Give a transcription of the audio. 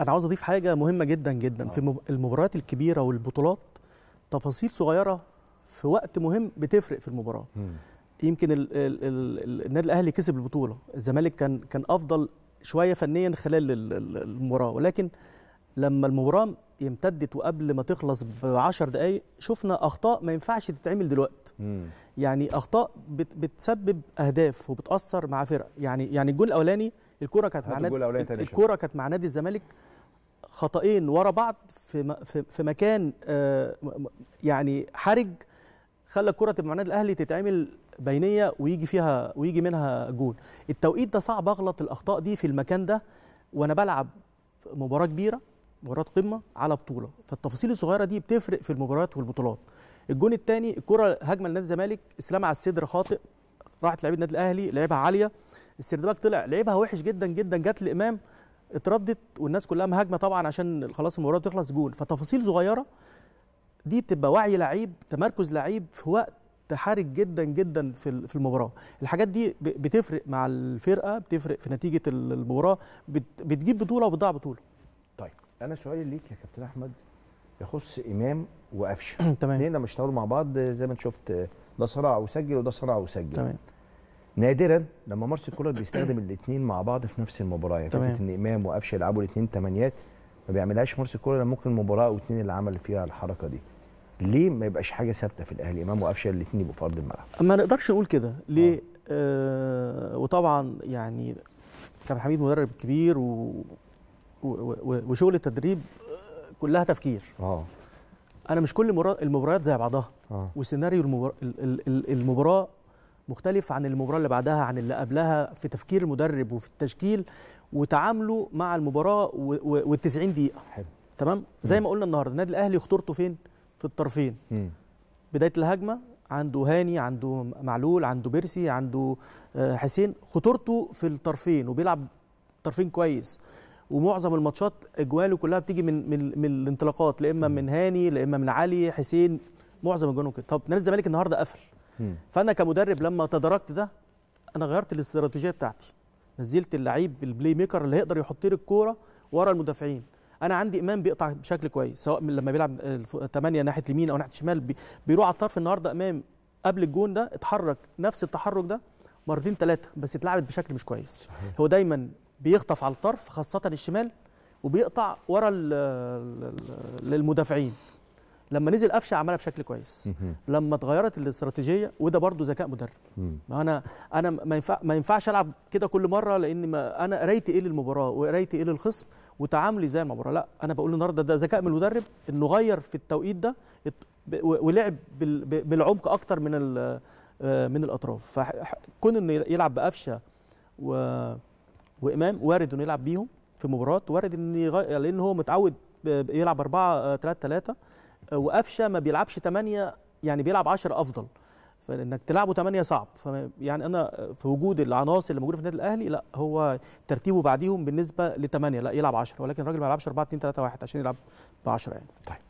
انا عاوز اضيف حاجه مهمه جدا جدا أوه. في المباريات الكبيره والبطولات تفاصيل صغيره في وقت مهم بتفرق في المباراه مم. يمكن النادي الاهلي كسب البطوله الزمالك كان كان افضل شويه فنيا خلال المباراه ولكن لما المباراه امتدت وقبل ما تخلص ب 10 دقائق شفنا اخطاء ما ينفعش تتعمل دلوقتي يعني اخطاء بت بتسبب اهداف وبتاثر مع فرق يعني يعني الجول الاولاني الكره كانت مع نادي الكره كانت مع نادي الزمالك خطأين ورا بعض في في مكان آه، يعني حرج خلى الكره تبقى مع النادي الاهلي تتعمل بينيه ويجي فيها ويجي منها جول التوقيت ده صعب اغلط الاخطاء دي في المكان ده وانا بلعب مباراه كبيره مباراه قمه على بطوله فالتفاصيل الصغيره دي بتفرق في المباريات والبطولات الجون الثاني الكره هجمه لنادي الزمالك استلام على الصدر خاطئ راحت لعيبه النادي الاهلي لعبها عاليه السردباك طلع لعبها وحش جدا جدا جت لامام اتردت والناس كلها مهاجمه طبعا عشان خلاص المباراه تخلص جون فتفاصيل صغيره دي بتبقى وعي لعيب تمركز لعيب في وقت حرج جدا جدا في في المباراه الحاجات دي بتفرق مع الفرقه بتفرق في نتيجه المباراه بتجيب بطوله وبتضيع بطوله انا سؤالي ليك يا كابتن احمد يخص امام وقفشه تمام لما اشتغلوا مع بعض زي ما انت شفت ده صراع وسجل وده صراع وسجل تمام نادرا لما مارس كولر بيستخدم الاثنين مع بعض في نفس المباراه يعني تمام. ان امام وقفشه يلعبوا الاثنين ثمانيات ما بيعملهاش مارس كولر ممكن مباراه او اثنين اللي عمل فيها الحركه دي ليه ما يبقاش حاجه ثابته في الاهلي امام وقفشه الاثنين يبقوا في ارض الملعب ما نقدرش نقول كده ليه آه. آه وطبعا يعني كابتن حميد مدرب كبير و وشغل التدريب كلها تفكير اه انا مش كل المباريات زي بعضها آه. وسيناريو المبار... المباراه مختلف عن المباراه اللي بعدها عن اللي قبلها في تفكير المدرب وفي التشكيل وتعامله مع المباراه وال 90 دقيقه حلو تمام زي ما قلنا النهارده النادي الاهلي خطورته فين في الطرفين م. بدايه الهجمه عنده هاني عنده معلول عنده بيرسي عنده آه، حسين خطورته في الطرفين وبيلعب طرفين كويس ومعظم الماتشات اجواله كلها بتيجي من من, من الانطلاقات لا اما من هاني لا اما من علي حسين معظم الجوانب كده طب نادي الزمالك النهارده قفل فانا كمدرب لما تداركت ده انا غيرت الاستراتيجيه بتاعتي نزلت اللعيب البلاي ميكر اللي هيقدر يحط لي الكوره ورا المدافعين انا عندي امام بيقطع بشكل كويس سواء لما بيلعب 8 آه، ناحيه اليمين او ناحيه الشمال بيروح على الطرف النهارده امام قبل الجون ده اتحرك نفس التحرك ده مرتين ثلاثه بس اتلعبت بشكل مش كويس هو دايما بيخطف على الطرف خاصه الشمال وبيقطع ورا للمدافعين لما نزل قفشه عملها بشكل كويس لما اتغيرت الاستراتيجيه وده برضو ذكاء مدرب ما انا انا ما, ينفع ما ينفعش العب كده كل مره لان ما انا قريت ايه للمباراه وقريت ايه للخصم وتعاملي زي المباراه لا انا بقول النهارده ده ذكاء من المدرب انه غير في التوقيت ده ولعب بالعمق اكتر من آه، من الاطراف فكون انه يلعب بقفشه و وامام وارد انه يلعب بيهم في مباراه وارد ان يغير لان هو متعود يلعب 4 3 3 وقفشه ما بيلعبش 8 يعني بيلعب 10 افضل فانك تلعبه 8 صعب يعني انا في وجود العناصر اللي موجوده في النادي الاهلي لا هو ترتيبه بعديهم بالنسبه ل 8 لا يلعب 10 ولكن الراجل ما يلعبش 4 2 3 1 عشان يلعب ب 10 يعني طيب